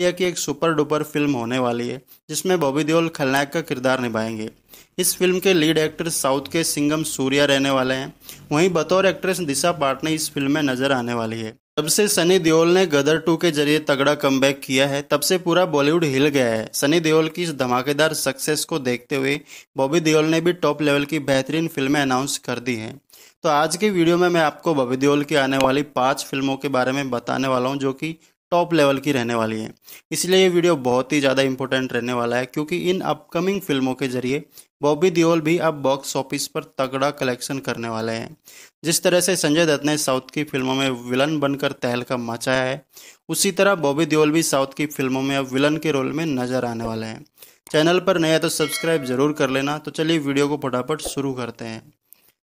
India की एक super duper film होने वाली है जिसमें बॉबी देओल खलनायक का किरदार निभाएंगे इस फिल्म के लीड एक्टर साउथ के सिंगम सूर्या रहने वाले हैं वहीं बतौर एक्ट्रेस दिशा पाटनी इस फिल्म में नजर आने वाली है जब से सनी देओल ने गदर टू के जरिए तगड़ा कम किया है तब से पूरा बॉलीवुड हिल गया है सनी देओल की इस धमाकेदार सक्सेस को देखते हुए बॉबी देओल ने भी टॉप लेवल की बेहतरीन फिल्में अनाउंस कर दी हैं तो आज के वीडियो में मैं आपको बॉबी देओल की आने वाली पांच फिल्मों के बारे में बताने वाला हूं जो कि टॉप लेवल की रहने वाली हैं इसलिए ये वीडियो बहुत ही ज़्यादा इंपॉर्टेंट रहने वाला है क्योंकि इन अपकमिंग फिल्मों के जरिए बॉबी दियोल भी अब बॉक्स ऑफिस पर तगड़ा कलेक्शन करने वाले हैं जिस तरह से संजय दत्त ने साउथ की फिल्मों में विलन बनकर तहलका मचाया है उसी तरह बॉबी दियोल भी साउथ की फिल्मों में अब विलन के रोल में नजर आने वाले हैं चैनल पर नया तो सब्सक्राइब जरूर कर लेना तो चलिए वीडियो को फटाफट शुरू करते हैं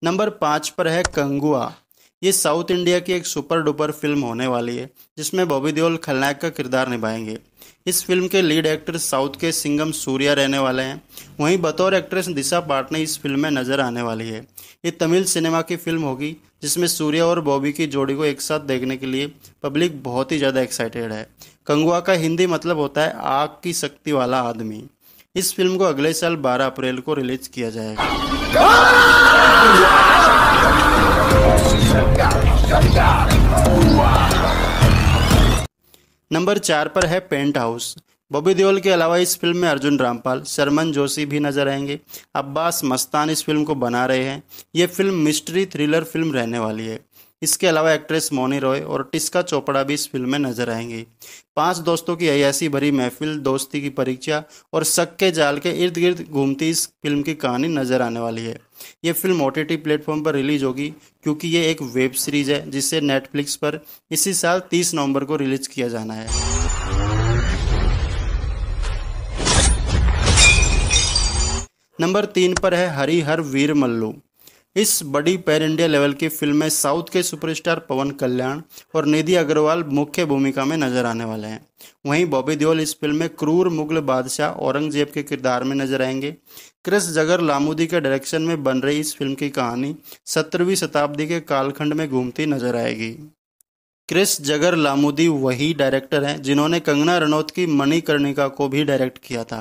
नंबर पाँच पर है कंगुआ ये साउथ इंडिया की एक सुपर डुपर फिल्म होने वाली है जिसमें बॉबी देओल खलनायक का किरदार निभाएंगे इस फिल्म के लीड एक्टर साउथ के सिंगम सूर्या रहने वाले हैं वहीं बतौर एक्ट्रेस दिशा पाटने इस फिल्म में नजर आने वाली है ये तमिल सिनेमा की फिल्म होगी जिसमें सूर्या और बॉबी की जोड़ी को एक साथ देखने के लिए पब्लिक बहुत ही ज़्यादा एक्साइटेड है कंगुआ का हिंदी मतलब होता है आग की शक्ति वाला आदमी इस फिल्म को अगले साल 12 अप्रैल को रिलीज किया जाएगा नंबर चार पर है पेंट हाउस बॉबी देओल के अलावा इस फिल्म में अर्जुन रामपाल शर्मन जोशी भी नजर आएंगे अब्बास मस्तान इस फिल्म को बना रहे हैं ये फिल्म मिस्ट्री थ्रिलर फिल्म रहने वाली है इसके अलावा एक्ट्रेस मोनी रॉय और टिस्का चोपड़ा भी इस फिल्म में नजर आएंगी पांच दोस्तों की अयासी भरी महफिल दोस्ती की परीक्षा और शक के जाल के इर्द गिर्द घूमती इस फिल्म की कहानी नजर आने वाली है ये फिल्म ओ टी प्लेटफॉर्म पर रिलीज होगी क्योंकि ये एक वेब सीरीज है जिसे नेटफ्लिक्स पर इसी साल तीस नवम्बर को रिलीज किया जाना है नंबर तीन पर है हरिहर वीर मल्लू इस बड़ी पैर इंडिया लेवल की फिल्म में साउथ के सुपरस्टार पवन कल्याण और निधि अग्रवाल मुख्य भूमिका में नजर आने वाले हैं वहीं बॉबी देओल इस फिल्म में क्रूर मुगल बादशाह औरंगजेब के किरदार में नजर आएंगे क्रिस जगर लामूदी के डायरेक्शन में बन रही इस फिल्म की कहानी सत्रहवीं शताब्दी के कालखंड में घूमती नजर आएगी क्रिस जगर लामुदी वही डायरेक्टर हैं जिन्होंने कंगना रनौत की मणिकर्णिका को भी डायरेक्ट किया था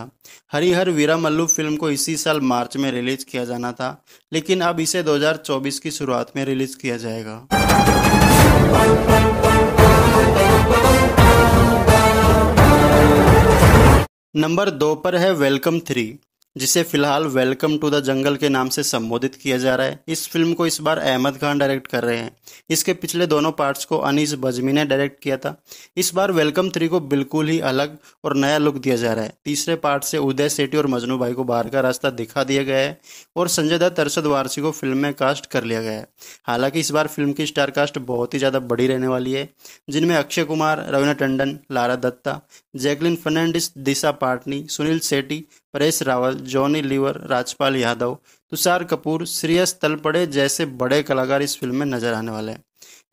हरिहर वीरा मल्लू फिल्म को इसी साल मार्च में रिलीज किया जाना था लेकिन अब इसे 2024 की शुरुआत में रिलीज किया जाएगा नंबर दो पर है वेलकम थ्री जिसे फिलहाल वेलकम टू द जंगल के नाम से संबोधित किया जा रहा है इस फिल्म को इस बार अहमद खान डायरेक्ट कर रहे हैं इसके पिछले दोनों पार्ट्स को अनिस बजमी ने डायरेक्ट किया था इस बार वेलकम थ्री को बिल्कुल ही अलग और नया लुक दिया जा रहा है तीसरे पार्ट से उदय सेठी और मजनू भाई को बाहर का रास्ता दिखा दिया गया है और संजय दत्त अरसद वारसी को फिल्म में कास्ट कर लिया गया है हालांकि इस बार फिल्म की स्टार कास्ट बहुत ही ज़्यादा बड़ी रहने वाली है जिनमें अक्षय कुमार रवीना टंडन लारा दत्ता जैकलिन फर्नांडिस दिशा पाटनी सुनील सेठी परेश रावल जॉनी लीवर राजपाल यादव तुषार कपूर श्रेयस तलपड़े जैसे बड़े कलाकार इस फिल्म में नजर आने वाले हैं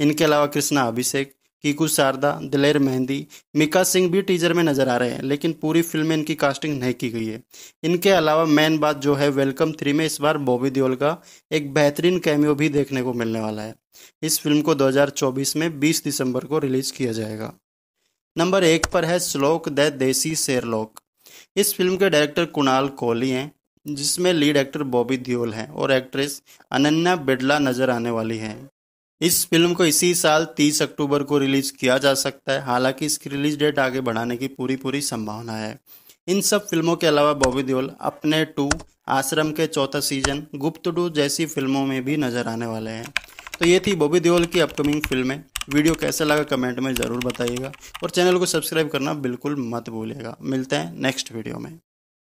इनके अलावा कृष्णा अभिषेक कीकू शारदा दिलेर मेहंदी मिका सिंह भी टीजर में नजर आ रहे हैं लेकिन पूरी फिल्म में इनकी कास्टिंग नहीं की गई है इनके अलावा मेन बात जो है वेलकम थ्री में इस बार बॉबी दियोल का एक बेहतरीन कैमियो भी देखने को मिलने वाला है इस फिल्म को 2024 में 20 दिसंबर को रिलीज किया जाएगा नंबर एक पर है श्लोक द देसी शेरलोक इस फिल्म के डायरेक्टर कुणाल कोहली हैं जिसमें लीड एक्टर बॉबी दियोल हैं और एक्ट्रेस अनन्या बिड़ला नजर आने वाली हैं इस फिल्म को इसी साल 30 अक्टूबर को रिलीज किया जा सकता है हालांकि इसकी रिलीज डेट आगे बढ़ाने की पूरी पूरी संभावना है इन सब फिल्मों के अलावा बॉबी दियोल अपने टू आश्रम के चौथा सीजन गुप्त डू जैसी फिल्मों में भी नजर आने वाले हैं तो ये थी बॉबी दियोल की अपकमिंग फिल्में वीडियो कैसा लगा कमेंट में ज़रूर बताइएगा और चैनल को सब्सक्राइब करना बिल्कुल मत भूलिएगा मिलते हैं नेक्स्ट वीडियो में